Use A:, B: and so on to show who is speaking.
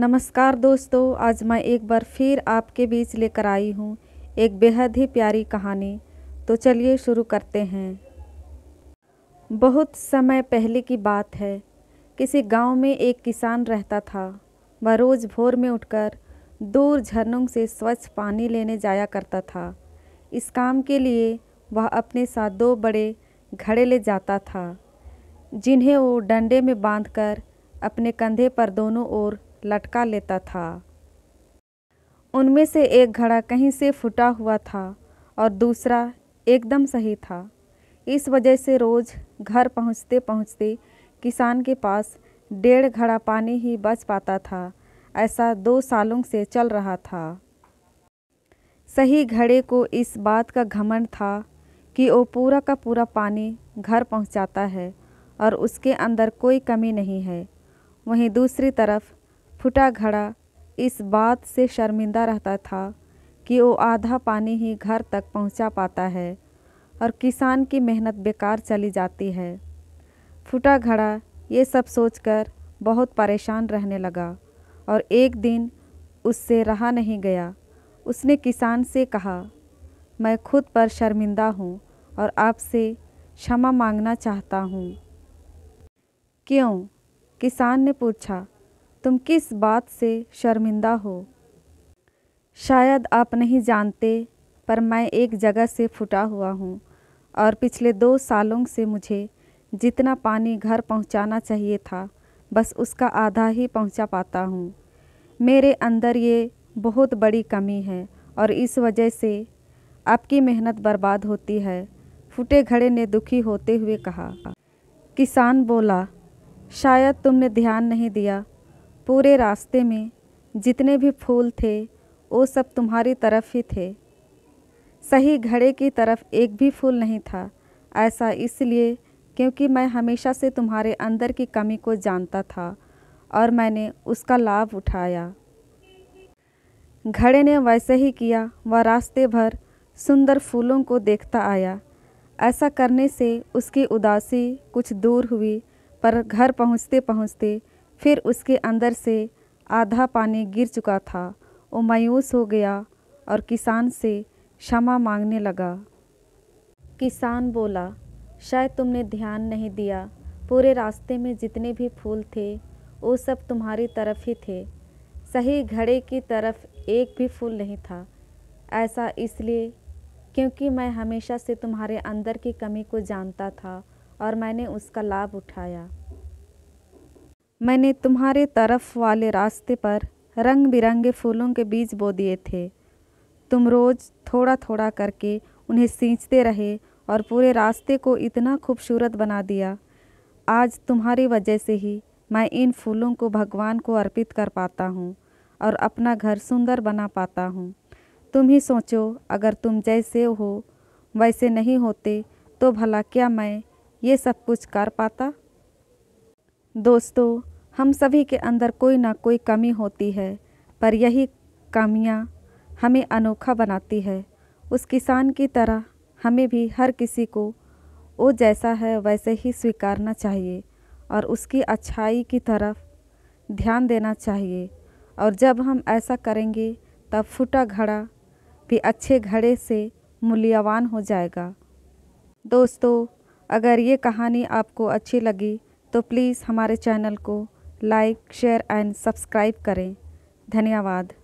A: नमस्कार दोस्तों आज मैं एक बार फिर आपके बीच लेकर आई हूँ एक बेहद ही प्यारी कहानी तो चलिए शुरू करते हैं बहुत समय पहले की बात है किसी गांव में एक किसान रहता था वह रोज़ भोर में उठकर दूर झरनों से स्वच्छ पानी लेने जाया करता था इस काम के लिए वह अपने साथ दो बड़े घड़े ले जाता था जिन्हें वो डंडे में बांधकर अपने कंधे पर दोनों ओर लटका लेता था उनमें से एक घड़ा कहीं से फूटा हुआ था और दूसरा एकदम सही था इस वजह से रोज़ घर पहुंचते पहुंचते किसान के पास डेढ़ घड़ा पानी ही बच पाता था ऐसा दो सालों से चल रहा था सही घड़े को इस बात का घमंड था कि वो पूरा का पूरा पानी घर पहुंचाता है और उसके अंदर कोई कमी नहीं है वहीं दूसरी तरफ फुटा घड़ा इस बात से शर्मिंदा रहता था कि वो आधा पानी ही घर तक पहुंचा पाता है और किसान की मेहनत बेकार चली जाती है फुटा घड़ा ये सब सोचकर बहुत परेशान रहने लगा और एक दिन उससे रहा नहीं गया उसने किसान से कहा मैं खुद पर शर्मिंदा हूँ और आपसे क्षमा मांगना चाहता हूँ क्यों किसान ने पूछा तुम किस बात से शर्मिंदा हो शायद आप नहीं जानते पर मैं एक जगह से फुटा हुआ हूँ और पिछले दो सालों से मुझे जितना पानी घर पहुँचाना चाहिए था बस उसका आधा ही पहुँचा पाता हूँ मेरे अंदर ये बहुत बड़ी कमी है और इस वजह से आपकी मेहनत बर्बाद होती है फूटे घड़े ने दुखी होते हुए कहा किसान बोला शायद तुमने ध्यान नहीं दिया पूरे रास्ते में जितने भी फूल थे वो सब तुम्हारी तरफ ही थे सही घड़े की तरफ एक भी फूल नहीं था ऐसा इसलिए क्योंकि मैं हमेशा से तुम्हारे अंदर की कमी को जानता था और मैंने उसका लाभ उठाया घड़े ने वैसे ही किया वह रास्ते भर सुंदर फूलों को देखता आया ऐसा करने से उसकी उदासी कुछ दूर हुई पर घर पहुंचते पहुंचते फिर उसके अंदर से आधा पानी गिर चुका था वो मायूस हो गया और किसान से क्षमा मांगने लगा किसान बोला शायद तुमने ध्यान नहीं दिया पूरे रास्ते में जितने भी फूल थे वो सब तुम्हारी तरफ ही थे सही घड़े की तरफ एक भी फूल नहीं था ऐसा इसलिए क्योंकि मैं हमेशा से तुम्हारे अंदर की कमी को जानता था और मैंने उसका लाभ उठाया मैंने तुम्हारे तरफ वाले रास्ते पर रंग बिरंगे फूलों के बीज बो दिए थे तुम रोज़ थोड़ा थोड़ा करके उन्हें सींचते रहे और पूरे रास्ते को इतना खूबसूरत बना दिया आज तुम्हारी वजह से ही मैं इन फूलों को भगवान को अर्पित कर पाता हूँ और अपना घर सुंदर बना पाता हूँ तुम ही सोचो अगर तुम जैसे हो वैसे नहीं होते तो भला क्या मैं ये सब कुछ कर पाता दोस्तों हम सभी के अंदर कोई ना कोई कमी होती है पर यही कमियाँ हमें अनोखा बनाती है उस किसान की तरह हमें भी हर किसी को वो जैसा है वैसे ही स्वीकारना चाहिए और उसकी अच्छाई की तरफ ध्यान देना चाहिए और जब हम ऐसा करेंगे तब फूटा घड़ा भी अच्छे घड़े से मूल्यवान हो जाएगा दोस्तों अगर ये कहानी आपको अच्छी लगी तो प्लीज़ हमारे चैनल को लाइक शेयर एंड सब्सक्राइब करें धन्यवाद